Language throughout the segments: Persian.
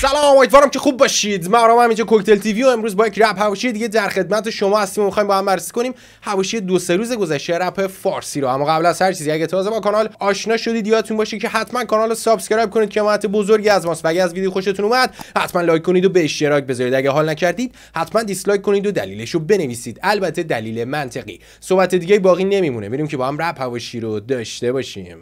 سلام امیدوارم که خوب باشید من آرام همینجا کوکتل تیوی و امروز با یک رپ حواشی دیگه در خدمت شما هستیم و میخوایم با هم بررسی کنیم حواشی دو سه روز گذشته رپ فارسی رو اما قبل از هر چیزی اگه تازه با کانال آشنا شدید یادتون باشه که حتما کانال رو سابسکرایب کنید که حمایت بزرگی از ماست و اگه از ویدیو خوشتون اومد حتما لایک کنید و به اشتراک بذارید اگه حال نکردید حتما دیسلایک کنید و دلیلش رو بنویسید البته دلیل منطقی صحبت دیگه باقی نمیمونه بریم که با هم رپ حواشی رو داشته باشیم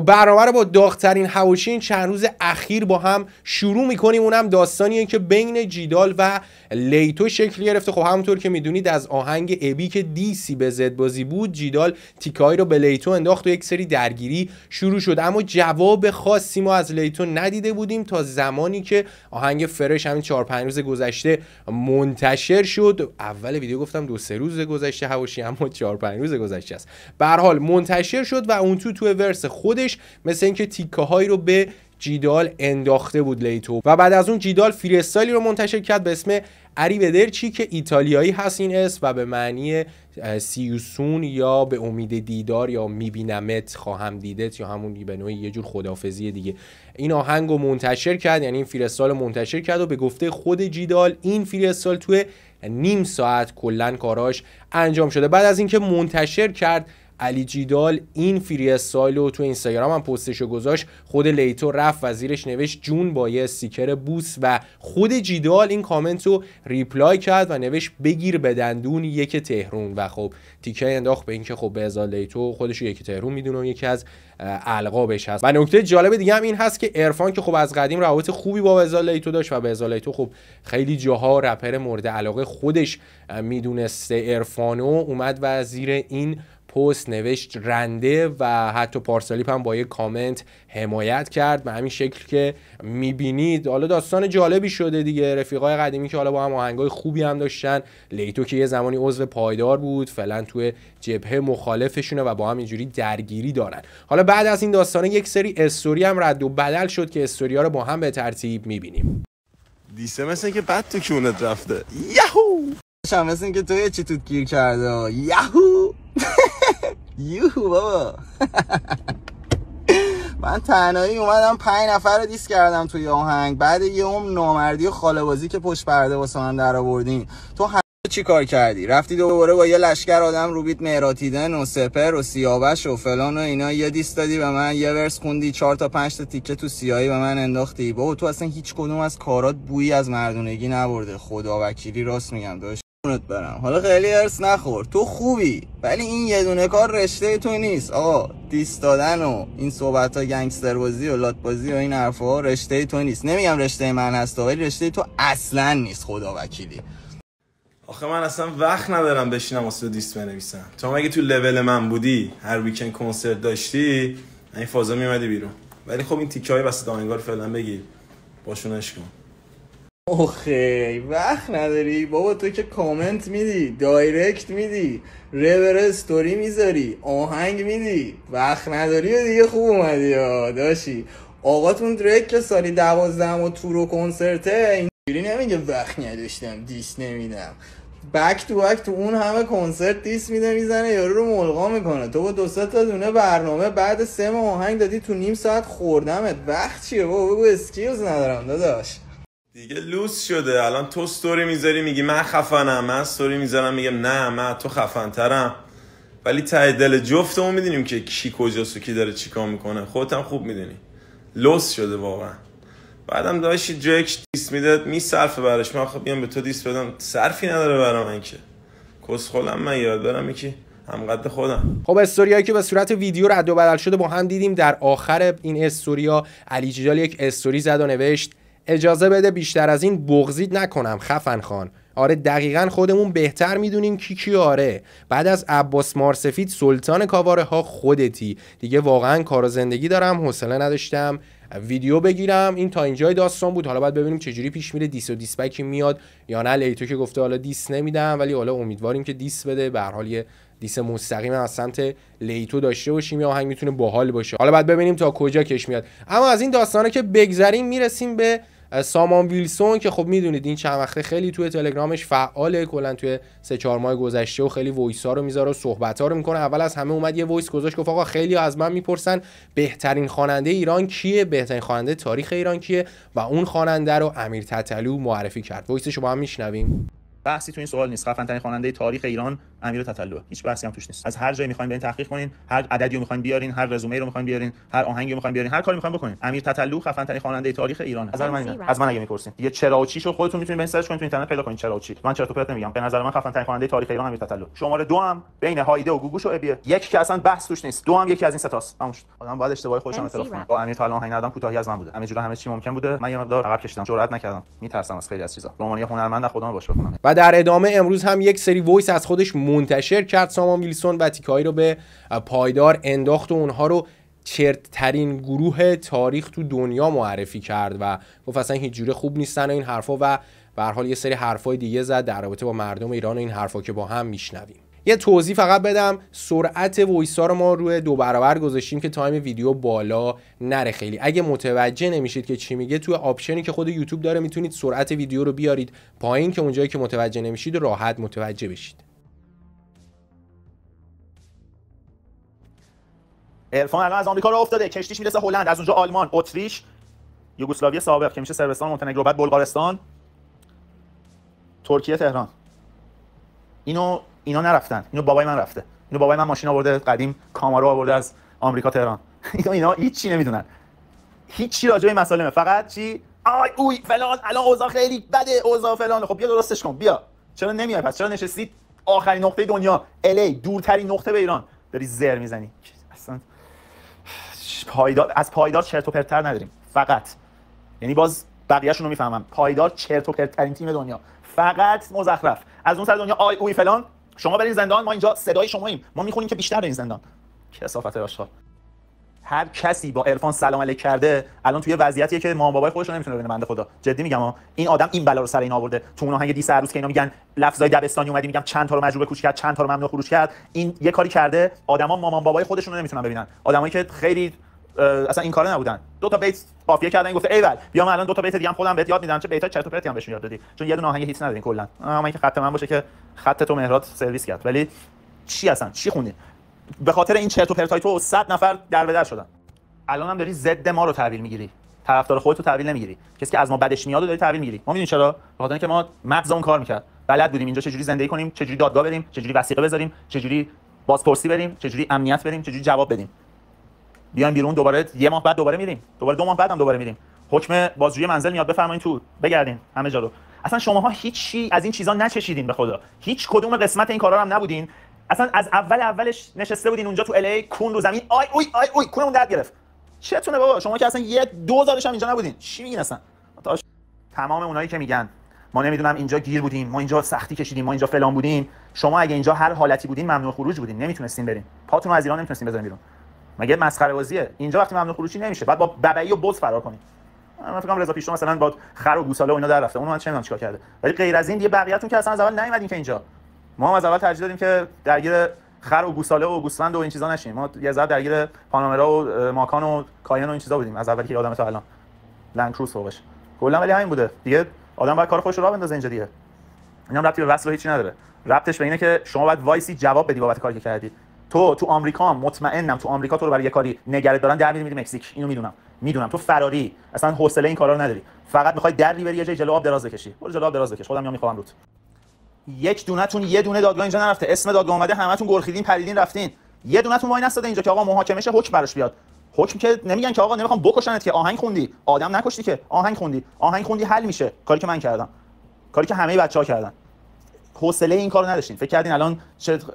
خب برابر با داغترین هوشین چند روز اخیر با هم شروع میکنیم اونم داستانیه که بین جیدال و لیتو شکل گرفته خب همونطور که میدونید از آهنگ ابی که دی سی به زد بازی بود جیدال تیکای رو به لیتو انداخت و یک سری درگیری شروع شد اما جواب خاصی ما از لیتو ندیده بودیم تا زمانی که آهنگ فرش همین 4 5 روز گذشته منتشر شد اول ویدیو گفتم دو سه روز گذشته هواشی اما 4 5 روز گذشته است به حال منتشر شد و اون تو تو ورس خودش مثل اینکه تیکه هایی رو به جیدال انداخته بود لیتو و بعد از اون جیدال فیرستالی رو منتشر کرد به اسم اریبدرچی بدرچی که ایتالیایی هست این اسم و به معنی سیوسون یا به امید دیدار یا میبینمت خواهم دیدت یا همون به نوعی یه جور خدافزی دیگه این آهنگ رو منتشر کرد یعنی این فیرستال منتشر کرد و به گفته خود جیدال این فیرستال توی نیم ساعت کلا کاراش انجام شده بعد از اینکه منتشر کرد علی جیدال این فری استایل رو تو اینستاگرام هم پستش گذاشت خود لیتو رفت و زیرش نوشت جون با یه سیکر بوس و خود جیدال این کامنت رو ریپلای کرد و نوشت بگیر به دندون یک تهرون و خب تیکه انداخت به اینکه خب ازال لیتو خودش یک تهرون میدونه و یکی از القابش هست و نکته جالب دیگه هم این هست که عرفان که خب از قدیم روابط خوبی با بهزاد لیتو داشت و به لیتو خب خیلی جاها رپر مورد علاقه خودش میدونسته عرفانو اومد و زیر این پست نوشت رنده و حتی پارسالیپ هم با یه کامنت حمایت کرد به همین شکل که میبینید حالا داستان جالبی شده دیگه رفیقای قدیمی که حالا با هم آهنگای خوبی هم داشتن لیتو که یه زمانی عضو پایدار بود فعلا توی جبهه مخالفشونه و با هم اینجوری درگیری دارن حالا بعد از این داستانه یک سری استوری هم رد و بدل شد که ها رو با هم به ترتیب میبینیم دیسه مثل که بد تو کونت رفته یهو مثل که تو چی گیر کرده یهو یوهو بابا من تنهایی اومدم پنج نفر رو دیس کردم توی آهنگ بعد یه اون نامردی و خالوازی که پشت پرده واسه من در آوردین تو همه چی کار کردی رفتی دوباره با یه لشکر آدم روبیت مهراتیدن و سپر و سیابش و فلان و اینا یه دیست دادی به من یه ورس خوندی چهار تا پنج تا تیکه تو سیایی به من انداختی بابا تو اصلا هیچ کدوم از کارات بویی از مردونگی نبرده خدا وکیلی راست میگم داشت قربونت برم حالا خیلی ارس نخور تو خوبی ولی این یه دونه کار رشته تو نیست آقا دیست دادن و این صحبت ها گنگستر بازی و لات بازی و این ها رشته تو نیست نمیگم رشته من هست ولی رشته تو اصلا نیست خدا وکیلی آخه من اصلا وقت ندارم بشینم واسه دیست بنویسم تو اگه تو لول من بودی هر ویکند کنسرت داشتی این فازا میومدی بیرون ولی خب این تیکه های بس دانگار فعلا بگیر باشونش کن اوخی وقت نداری بابا تو که کامنت میدی دایرکت میدی ریور استوری میذاری آهنگ میدی وقت نداری و دیگه خوب اومدی ها داشی آقاتون درک که سالی دوازدهم و تور و کنسرته اینجوری نمیگه وقت نداشتم دیس نمیدم بک تو بک تو اون همه کنسرت دیس میده میزنه یارو رو ملغا میکنه تو با دو تا دونه برنامه بعد سه آهنگ دادی تو نیم ساعت خوردمت وقت چیه بابا بگو اسکیوز ندارم داداش دیگه لوس شده الان تو ستوری میذاری میگی من خفنم من ستوری میذارم میگم نه من تو خفنترم ولی ته دل جفتمون میدونیم که کی کجاست و کی داره چیکار میکنه خودت هم خوب میدونی لوس شده واقعا بعدم داشتی جکش دیس میداد میصرفه براش من خب بیام به تو دیست بدم صرفی نداره برام من که خولم من یاد دارم یکی همقدر خودم خب استوریایی که به صورت ویدیو رد و بدل شده با هم دیدیم در آخر این استوریا علی جیجال یک استوری زد و نوشت اجازه بده بیشتر از این بغزید نکنم خفن خان آره دقیقا خودمون بهتر میدونیم کی کی آره بعد از عباس مارسفید سلطان کاواره ها خودتی دیگه واقعا کار و زندگی دارم حوصله نداشتم ویدیو بگیرم این تا اینجای داستان بود حالا باید ببینیم چجوری پیش میره دیس و دیسپکی میاد یا نه لیتو که گفته حالا دیس نمیدم ولی حالا امیدواریم که دیس بده به هر حال یه دیس مستقیم از سمت لیتو داشته باشیم یا آهنگ میتونه باحال باشه حالا باید ببینیم تا کجا کش میاد اما از این داستانه که بگذریم میرسیم به سامان ویلسون که خب میدونید این چند وقته خیلی توی تلگرامش فعاله کلا توی سه چهار ماه گذشته و خیلی وایس ها رو میذاره و صحبت ها رو میکنه اول از همه اومد یه وایس گذاشت گفت آقا خیلی از من میپرسن بهترین خواننده ایران کیه بهترین خواننده تاریخ ایران کیه و اون خواننده رو امیر تتلو معرفی کرد وایسش رو با هم میشنویم بحثی تو این سوال نیست خفن ترین خواننده تاریخ ایران امیر تطلو هیچ بحثی هم توش نیست از هر جایی میخواین برین تحقیق کنین هر عددی رو میخواین بیارین هر رزومه رو میخواین بیارین هر آهنگی رو میخواین بیارین هر کاری میخواین بکنین امیر تطلو خفن ترین خواننده تاریخ ایران از من از من اگه میپرسین یه چرا و چیشو خودتون میتونین برین سرچ کنین تو اینترنت پیدا کنین چرا من چرا تو پرت نمیگم به نظر من خفن ترین خواننده تاریخ ایران امیر تطلو شماره دو هم بین هایده و گوگوش و ابیه یک که اصلا بحث توش نیست دو هم یکی از این ستاست تموم شد آدم باید اشتباه خودش هم اعتراف کنه با امیر تطلعو آهنگ ندادم کوتاهی از من بوده همه همه چی ممکن بوده من یه مقدار عقب کشیدم جرئت نکردم میترسم از خیلی از چیزا به عنوان یه هنرمند خودمو باش بکنم و در ادامه امروز هم یک سری وایس از خودش منتشر کرد سامان ویلسون و تیکایی رو به پایدار انداخت و اونها رو چرت گروه تاریخ تو دنیا معرفی کرد و گفت اصلا هیچ جوره خوب نیستن این حرفا و به حال یه سری حرفای دیگه زد در رابطه با مردم ایران و این حرفا که با هم میشنویم یه توضیح فقط بدم سرعت وایسا رو ما روی دو برابر گذاشتیم که تایم ویدیو بالا نره خیلی اگه متوجه نمیشید که چی میگه توی آپشنی که خود یوتیوب داره میتونید سرعت ویدیو رو بیارید پایین که اونجایی که متوجه نمیشید راحت متوجه بشید عرفان الان از آمریکا رو افتاده کشتیش میرسه هلند از اونجا آلمان اتریش یوگوسلاوی سابق که میشه سربستان مونتنگرو بعد بلغارستان ترکیه تهران اینو اینا نرفتن اینو بابای من رفته اینو بابای من ماشین آورده قدیم کامارو آورده از آمریکا تهران اینا اینا هیچی نمیدونن هیچی راجع به مسائل فقط چی آی اوی فلان الان اوضاع خیلی بده اوضاع فلان خب بیا درستش کن بیا چرا نمیای پس چرا نشستی آخرین نقطه دنیا الی دورترین نقطه به ایران داری زر میزنی اصلا پایدار از پایدار چرت و پرتر نداریم فقط یعنی باز بقیه‌شون رو میفهمم پایدار چرت و پرترین تیم دنیا فقط مزخرف از اون سر دنیا آی اوی فلان شما برین زندان ما اینجا صدای شما ایم ما میخونیم که بیشتر برین زندان کسافت آشغال هر کسی با عرفان سلام علیک کرده الان توی وضعیتیه که مام بابای خودش رو نمیتونه ببینه بنده خدا جدی میگم این آدم این بلا رو سر این آورده تو اون آهنگ دی روز که اینا میگن لفظای دبستانی اومدی میگم چند تا رو مجبور کوچ کرد چند تا رو ممنوع خروج کرد این یه کاری کرده آدما مامان بابای خودشون رو نمیتونن ببینن آدمایی که خیلی اصلا این کارا نبودن دو تا بیت قافیه کردن گفته ایول بیا من الان دو تا بیت دیگه هم خودم بهت یاد میدم چه بیت چرت و پرتی هم بهش یاد دادی چون یه دونه آهنگ هیچ ندارین کلا اما اینکه خط من باشه که خط تو مهرات سرویس کرد ولی چی اصلا چی خونی به خاطر این چرت و پرتای تو 100 نفر در بدر شدن الانم داری ضد ما رو تحویل میگیری طرفدار خودت رو تحویل نمیگیری کسی که از ما بدش میاد رو داری تحویل میگیری ما میدونیم چرا به خاطر اینکه ما مغز اون کار میکرد بلد بودیم اینجا چه چجوری زندگی کنیم چجوری دادگاه بریم چجوری وثیقه بذاریم چجوری بازپرسی بریم چجوری امنیت بریم چه چجوری جواب بدیم بیایم بیرون دوباره یه ماه بعد دوباره میریم دوباره دو ماه بعد هم دوباره میریم حکم بازجویی منزل میاد بفرمایید تو بگردین همه جا رو اصلا شماها هیچی از این چیزا نچشیدین به خدا هیچ کدوم قسمت این کارا هم نبودین اصلا از اول اولش نشسته بودین اونجا تو الی کون رو زمین آی اوی آی اوی کونمون درد گرفت چتونه بابا شما که اصلا یه دوزارش هم اینجا نبودین چی میگین اصلا تمام اونایی که میگن ما نمیدونم اینجا گیر بودیم ما اینجا سختی کشیدیم ما اینجا فلان بودیم شما اگه اینجا هر حالتی بودین ممنوع خروج بودین نمیتونستین برین پاتون از ایران نمیتونستین بزنین بیرون مگه مسخره بازیه اینجا وقتی ممنوع خروجی نمیشه بعد با ببعی و بز فرار کنی من فکر کنم رضا پیشتون مثلا با خر و گوساله و اینا در رفته اون من چه میدونم چیکار کرده ولی غیر از این دیگه بقیه‌تون که اصلا از اول نیومدین که اینجا ما هم از اول ترجیح دادیم که درگیر خر و گوساله و گوسفند و این چیزا نشیم ما یه ذره درگیر پانامرا و ماکان و کاین و این چیزا بودیم از اول که آدم تا الان لند کروز فوقش کلا ولی همین بوده دیگه آدم باید کار خودش رو راه بندازه اینجا دیگه اینا رابطه به وصل و هیچی نداره ربطش به اینه که شما باید وایسی جواب بدی بابت کاری که کردی تو تو آمریکا هم مطمئنم تو آمریکا تو رو برای یه کاری نگرد دارن در میری مکزیک اینو میدونم میدونم تو فراری اصلا حوصله این کارا رو نداری فقط میخوای در ریبری یه جای جلو دراز بکشی برو جلو آب دراز بکش خودم میام میخوام روت یک دونتون یه دونه دادگاه اینجا نرفته اسم دادگاه اومده همتون گرخیدین پریدین رفتین یه دونه دونتون وای نستاده اینجا که آقا محاکمه شه حکم براش بیاد حکم که نمیگن که آقا نمیخوام بکشنت که آهنگ خوندی آدم نکشتی که آهنگ خوندی آهنگ خوندی حل میشه کاری که من کردم کاری که همه بچه‌ها کردن حوصله این کارو نداشتین فکر کردین الان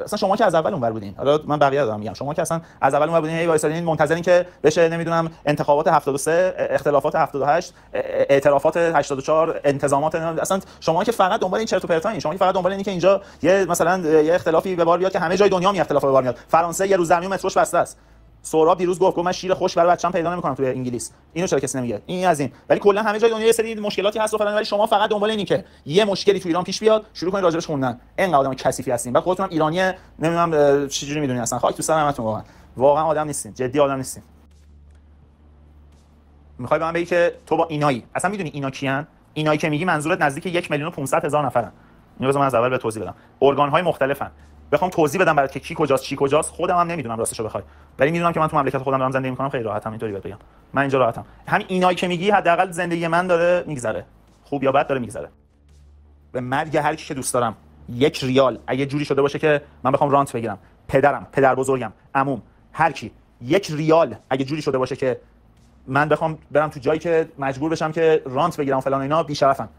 اصلا شما که از اول اونور بودین حالا من بقیه دارم میگم شما که اصلا از اول اونور بودین هی این، منتظرین که بشه نمیدونم انتخابات 73 اختلافات 78 اعترافات 84 انتظامات اصلا شما که فقط دنبال این چرت و پرتاین شما که فقط دنبال اینی که اینجا یه مثلا یه اختلافی به بار بیاد که همه جای دنیا می اختلاف به بار میاد فرانسه یه روز زمین متروش بسته است سهراب دیروز گفت گفت من شیر خوش برای بچه‌م پیدا نمی‌کنم توی انگلیس اینو چرا کسی نمیگه این از این ولی کلا همه جای دنیا یه سری مشکلاتی هست و فلان ولی شما فقط دنبال اینی که یه مشکلی تو ایران پیش بیاد شروع کنید راجبش خوندن این آدم کثیفی هستین بعد خودتونم ایرانی نمیدونم چجوری میدونین اصلا خاک تو سر همتون واقعا واقعا آدم نیستین جدی آدم نیستین میخوای به من بگی که تو با اینایی اصلا میدونی اینا کیان اینایی که میگی منظورت نزدیک 1 میلیون 500 هزار نفرن اینو بذار من از اول به توضیح بدم ارگان های مختلفن بخوام توضیح بدم برات که کی کجاست چی کجاست خودم هم نمیدونم راستش رو بخوای ولی میدونم که من تو مملکت خودم دارم زندگی میکنم خیلی راحتم اینطوری بهت بگم من اینجا راحتم همین اینایی که میگی حداقل زندگی من داره میگذره خوب یا بد داره میگذره به مرگ هر کی که دوست دارم یک ریال اگه جوری شده باشه که من بخوام رانت بگیرم پدرم پدر بزرگم عموم هر کی یک ریال اگه جوری شده باشه که من بخوام برم تو جایی که مجبور بشم که رانت بگیرم فلان اینا بی شرفم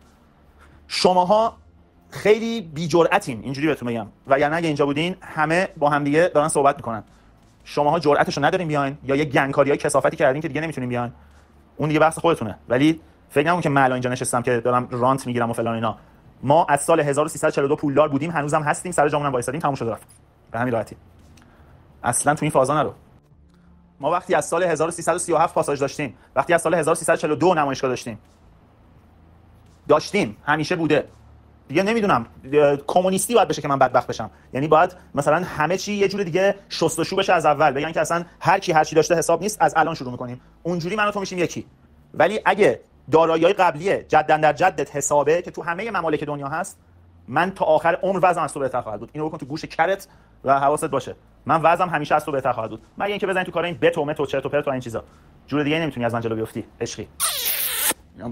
شماها خیلی بی جرعتین اینجوری بهتون بگم یعنی اگه اینجا بودین همه با هم دیگه دارن صحبت میکنن شماها رو ندارین بیاین یا یه گنگکاری های کسافتی کردین که دیگه نمیتونین بیاین اون دیگه بحث خودتونه ولی فکر نمون که من اینجا نشستم که دارم رانت میگیرم و فلان اینا ما از سال 1342 پولدار بودیم هنوزم هستیم سر جامونم وایسادیم تموم شد رفت به همین راحتی اصلا تو این فازا نرو ما وقتی از سال 1337 پاساژ داشتیم وقتی از سال 1342 نمایشگاه داشتیم داشتیم همیشه بوده دیگه نمیدونم کمونیستی باید بشه که من بدبخت بشم یعنی باید مثلا همه چی یه جور دیگه شو بشه از اول بگن که اصلا هر کی هر چی داشته حساب نیست از الان شروع میکنیم اونجوری من و تو میشیم یکی ولی اگه دارایی قبلیه جدا در جدت حسابه که تو همه ممالک دنیا هست من تا آخر عمر وزن از تو بهتر خواهد بود اینو بکن تو گوش کرت و حواست باشه من وزنم همیشه از تو بهتر خواهد بود مگه اینکه بزنی تو کار این بتو تو چرت و پرت و این چیزا جوری دیگه نمیتونی از من جلو بیفتی عشقی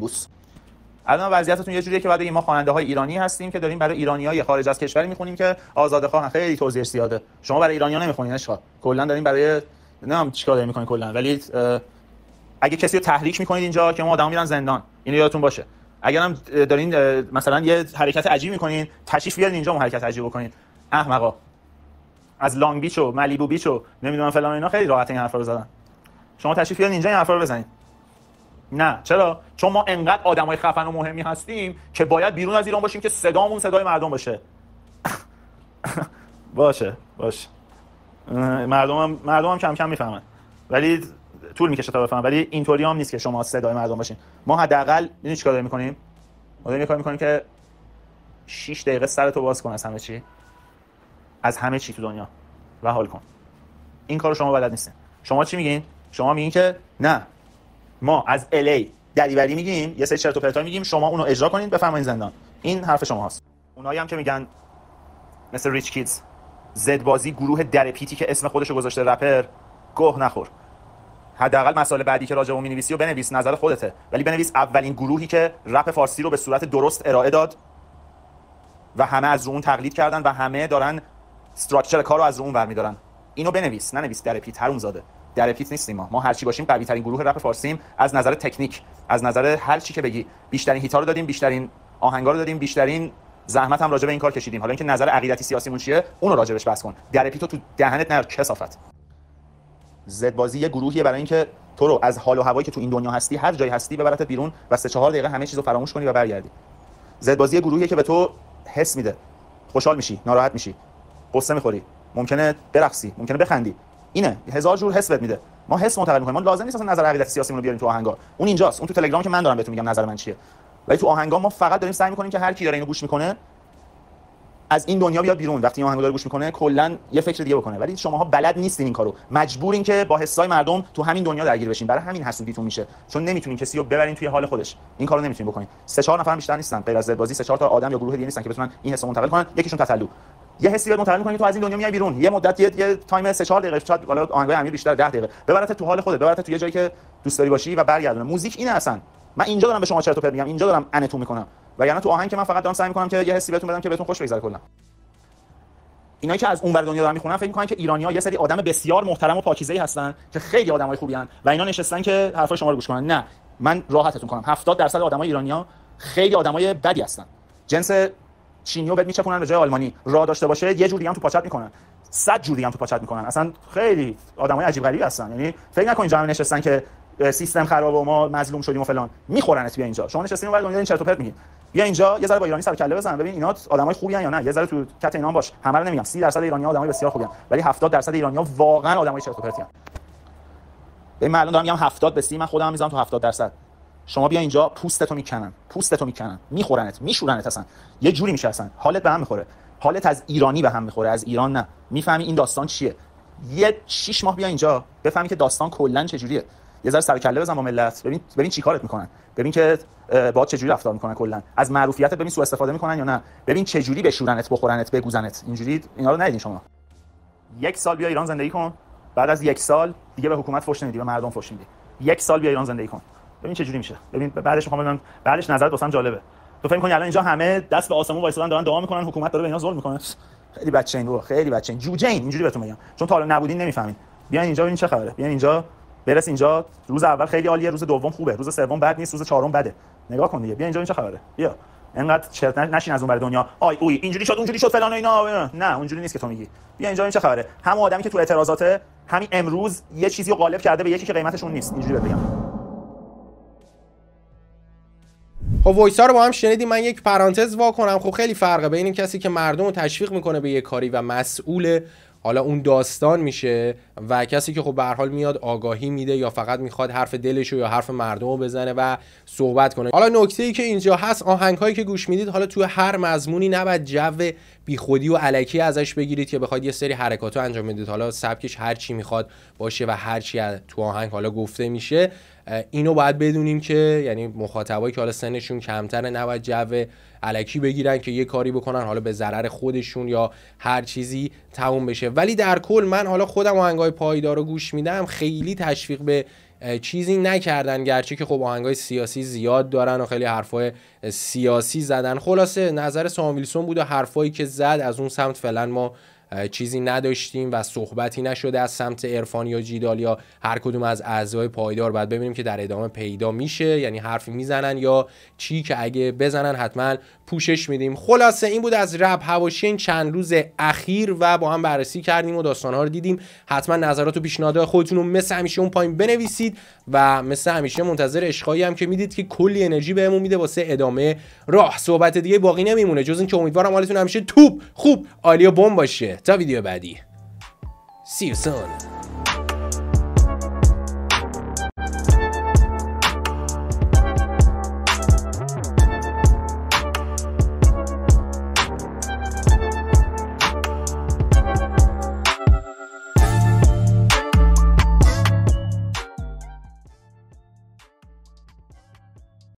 بوس الان وضعیتتون یه جوریه که بعد ما خواننده های ایرانی هستیم که داریم برای ایرانی های خارج از کشور میخونیم که آزاده خواهن خیلی توضیح زیاده شما برای ایرانی ها نمیخونین اشکا کلا داریم برای نمیدونم چیکار دارین میکنین کلا ولی اگه کسی رو تحریک میکنید اینجا که ما آدم میرن زندان اینو یادتون باشه اگر هم دارین مثلا یه حرکت عجیب میکنین تشریف بیارین اینجا حرکت عجیب بکنین احمقا از لانگ بیچ و ملیبو بیچ و نمیدونم فلان اینا خیلی راحت این حرفا رو زدن شما تشریف بیارین اینجا این حرفا رو بزنین نه چرا چون ما انقدر آدم های خفن و مهمی هستیم که باید بیرون از ایران باشیم که صدامون صدای مردم باشه باشه باشه مردم هم کم کم میفهمن ولی طول میکشه تا بفهمن ولی اینطوری هم نیست که شما صدای مردم باشین ما حداقل این چیکار داریم میکنیم ما داریم میکنیم که 6 دقیقه سر تو باز کن از همه چی از همه چی تو دنیا و حال کن این کارو شما بلد نیستین شما چی میگین شما میگین که نه ما از الی دریوری میگیم یه سری چرت و میگیم شما اونو اجرا کنید بفرمایید زندان این حرف شما هست اونایی هم که میگن مثل ریچ کیدز زد بازی گروه در پیتی که اسم خودشو گذاشته رپر گوه نخور حداقل مسائل بعدی که راجعو مینویسی و بنویس نظر خودته ولی بنویس اولین گروهی که رپ فارسی رو به صورت درست ارائه داد و همه از رو اون تقلید کردن و همه دارن استراکچر کار رو از اون اینو بنویس ننویس در پیت زاده در پیت نیستیم ما ما هر چی باشیم قوی ترین گروه رپ فارسیم از نظر تکنیک از نظر هر چی که بگی بیشترین هیتا رو دادیم بیشترین آهنگا رو دادیم بیشترین زحمت هم راجع به این کار کشیدیم حالا اینکه نظر عقیدتی سیاسیمون چیه اونو راجبش بس کن در پیتو تو دهنت نر کسافت زد بازی یه گروهیه برای اینکه تو رو از حال و هوایی که تو این دنیا هستی هر جای هستی ببرت بیرون و سه چهار دقیقه همه چیزو فراموش کنی و برگردی زد بازی گروهیه که به تو حس میده خوشحال میشی ناراحت میشی قصه میخوری ممکنه برقصی ممکنه بخندی اینه هزار جور بد میده ما حس منتقل میکنیم ما لازم نیست اصلا نظر عقیدت مون رو بیاریم تو آهنگا اون اینجاست اون تو تلگرام که من دارم بهتون میگم نظر من چیه ولی تو آهنگا ما فقط داریم سعی میکنیم که هر کی داره اینو گوش میکنه از این دنیا بیاد بیرون وقتی این آهنگو داره گوش میکنه کلا یه فکر دیگه بکنه ولی شماها بلد نیستین این کارو مجبورین که با حسای مردم تو همین دنیا درگیر بشین برای همین حسودیتون میشه چون نمیتونین کسی رو ببرین توی حال خودش این کارو نمیتونین بکنین سه چهار نفر بیشتر نیستن غیر از بازی سه چهار تا آدم یا گروه دیگه نیستن که بتونن این حسو منتقل کنن یکیشون تسلو یه حسی بهت متعلق می‌کنه تو از این دنیا میای بیرون یه مدت یه, یه تایم 3 4 دقیقه شاید حالا آهنگای امیر بیشتر 10 دقیقه ببرت تو حال خودت ببرت تو یه جایی که دوست داری باشی و برگردونه موزیک اینه اصلا من اینجا دارم به شما چرت و پرت میگم اینجا دارم انتون میکنم یعنی تو آهنگ که من فقط دارم سعی میکنم که یه حسی بهتون بدم که بهتون خوش بگذره کلا اینایی که از اون ور دنیا دارن میخونن فکر میکنن که ها یه سری آدم بسیار محترم و پاکیزه‌ای هستن که خیلی آدمای خوبی هن و اینا نشستن که حرفای شما رو گوش کنن نه من راحتتون کنم 70 درصد آدمای ایرانی‌ها خیلی آدمای بدی هستن جنس چینیو بهت میچپونن به جای آلمانی راه داشته باشه یه جوری هم تو پاچت میکنن صد جوری هم تو پاچت میکنن اصلا خیلی آدمای عجیب غریبی هستن یعنی فکر نکن اینجا نشستن که سیستم خرابه و ما مظلوم شدیم و فلان میخورنت بیا اینجا شما نشستین اول دنیا این چرت و پرت میگین بیا اینجا یه ذره با ایرانی سر کله بزن ببین اینا آدمای خوبی هن یا نه یه ذره تو کت اینا باش همه رو نمیگم 30 درصد ایرانی ها آدمای بسیار خوبی هن. ولی 70 درصد ایرانی ها واقعا آدمای چرت و پرتی هن ببین معلوم دارم میگم 70 به 30 من خودم میذارم تو 70 درصد شما بیا اینجا رو میکنن رو میکنن میخورنت میشورنت اصلا یه جوری میشه اصلا حالت به هم میخوره حالت از ایرانی به هم میخوره از ایران نه میفهمی این داستان چیه یه 6 ماه بیا اینجا بفهمی که داستان کلا چجوریه یه ذره سر کله بزن با ملت ببین ببین چیکارت میکنن ببین که با چه جوری رفتار میکنن کلا از معروفیت ببین سوء استفاده میکنن یا نه ببین چه جوری بشورنت بخورنت بگوزنت اینجوری اینا رو ندیدین شما یک سال بیا ایران زندگی کن بعد از یک سال دیگه به حکومت فوش نمیدی به مردم فوش میدی یک سال بیا ایران زندگی کن ببین چه جوری میشه ببین بعدش میخوام ببینم بعدش نظرت واسم جالبه تو فکر می‌کنی الان اینجا همه دست به آسمون وایسادن دارن دعا میکنن حکومت داره به اینا ظلم میکنه خیلی بچه این بابا خیلی بچه این جوجه این اینجوری بهتون میگم چون تا حالا نبودین نمیفهمین بیاین اینجا ببین چه خبره بیاین اینجا برس اینجا روز اول خیلی عالیه روز دوم خوبه روز سوم بد نیست روز چهارم بده نگاه کن دیگه بیا اینجا ببین چه خبره بیا انقدر چرت نشین از اون برای دنیا آی اوی اینجوری شد اونجوری شد فلان و اینا نه اونجوری نیست که تو میگی بیا اینجا ببین چه خبره همون آدمی که تو اعتراضات همین امروز یه چیزی رو غالب کرده به یکی که قیمتشون نیست اینجوری بگم خب وایسا رو با هم شنیدیم من یک پرانتز وا کنم خب خیلی فرقه بین کسی که مردم رو تشویق میکنه به یه کاری و مسئول حالا اون داستان میشه و کسی که خب به حال میاد آگاهی میده یا فقط میخواد حرف دلش یا حرف مردم رو بزنه و صحبت کنه حالا نکته ای که اینجا هست آهنگ هایی که گوش میدید حالا تو هر مضمونی نباید جو بیخودی و علکی ازش بگیرید که بخواد یه سری حرکات رو انجام بدید حالا سبکش هر چی میخواد باشه و هر چی تو آهنگ حالا گفته میشه اینو باید بدونیم که یعنی مخاطبایی که حالا سنشون کمتره نباید جو علکی بگیرن که یه کاری بکنن حالا به ضرر خودشون یا هر چیزی تموم بشه ولی در کل من حالا خودم آهنگای پایدار رو گوش میدم خیلی تشویق به چیزی نکردن گرچه که خب آهنگای سیاسی زیاد دارن و خیلی حرفای سیاسی زدن خلاصه نظر ویلسون بود و حرفایی که زد از اون سمت فعلا ما چیزی نداشتیم و صحبتی نشده از سمت ارفان یا جیدال یا هر کدوم از اعضای پایدار بعد ببینیم که در ادامه پیدا میشه یعنی حرفی میزنن یا چی که اگه بزنن حتما پوشش میدیم خلاصه این بود از رب هواشی این چند روز اخیر و با هم بررسی کردیم و داستانها رو دیدیم حتما نظرات و پیشنهادهای خودتون رو مثل همیشه اون پایین بنویسید و مثل همیشه منتظر اشخایی هم که میدید که کلی انرژی بهمون میده واسه ادامه راه صحبت دیگه باقی نمیمونه جز اینکه امیدوارم حالتون همیشه توپ خوب عالی و بم باشه تا ویدیو بعدی See